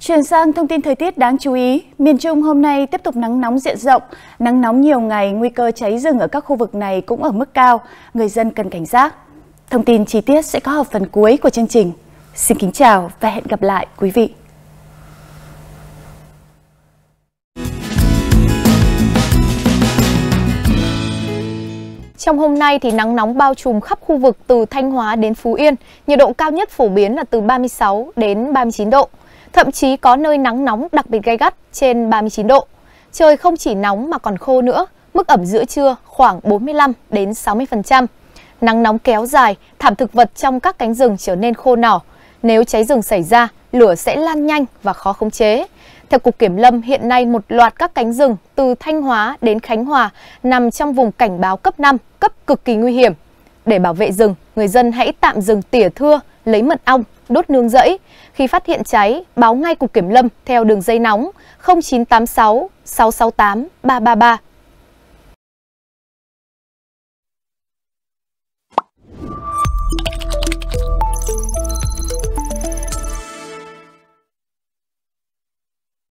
Chuyển sang thông tin thời tiết đáng chú ý, miền Trung hôm nay tiếp tục nắng nóng diện rộng. Nắng nóng nhiều ngày, nguy cơ cháy rừng ở các khu vực này cũng ở mức cao, người dân cần cảnh giác. Thông tin chi tiết sẽ có ở phần cuối của chương trình. Xin kính chào và hẹn gặp lại quý vị. Trong hôm nay thì nắng nóng bao trùm khắp khu vực từ Thanh Hóa đến Phú Yên, nhiệt độ cao nhất phổ biến là từ 36 đến 39 độ. Thậm chí có nơi nắng nóng đặc biệt gay gắt trên 39 độ. Trời không chỉ nóng mà còn khô nữa, mức ẩm giữa trưa khoảng 45 đến 60%. Nắng nóng kéo dài, thảm thực vật trong các cánh rừng trở nên khô nỏ. Nếu cháy rừng xảy ra, lửa sẽ lan nhanh và khó khống chế. Theo Cục Kiểm Lâm, hiện nay một loạt các cánh rừng từ Thanh Hóa đến Khánh Hòa nằm trong vùng cảnh báo cấp 5, cấp cực kỳ nguy hiểm. Để bảo vệ rừng, người dân hãy tạm dừng tỉa thưa, lấy mật ong, đốt nương rẫy. Khi phát hiện cháy, báo ngay Cục Kiểm Lâm theo đường dây nóng 0986 668 333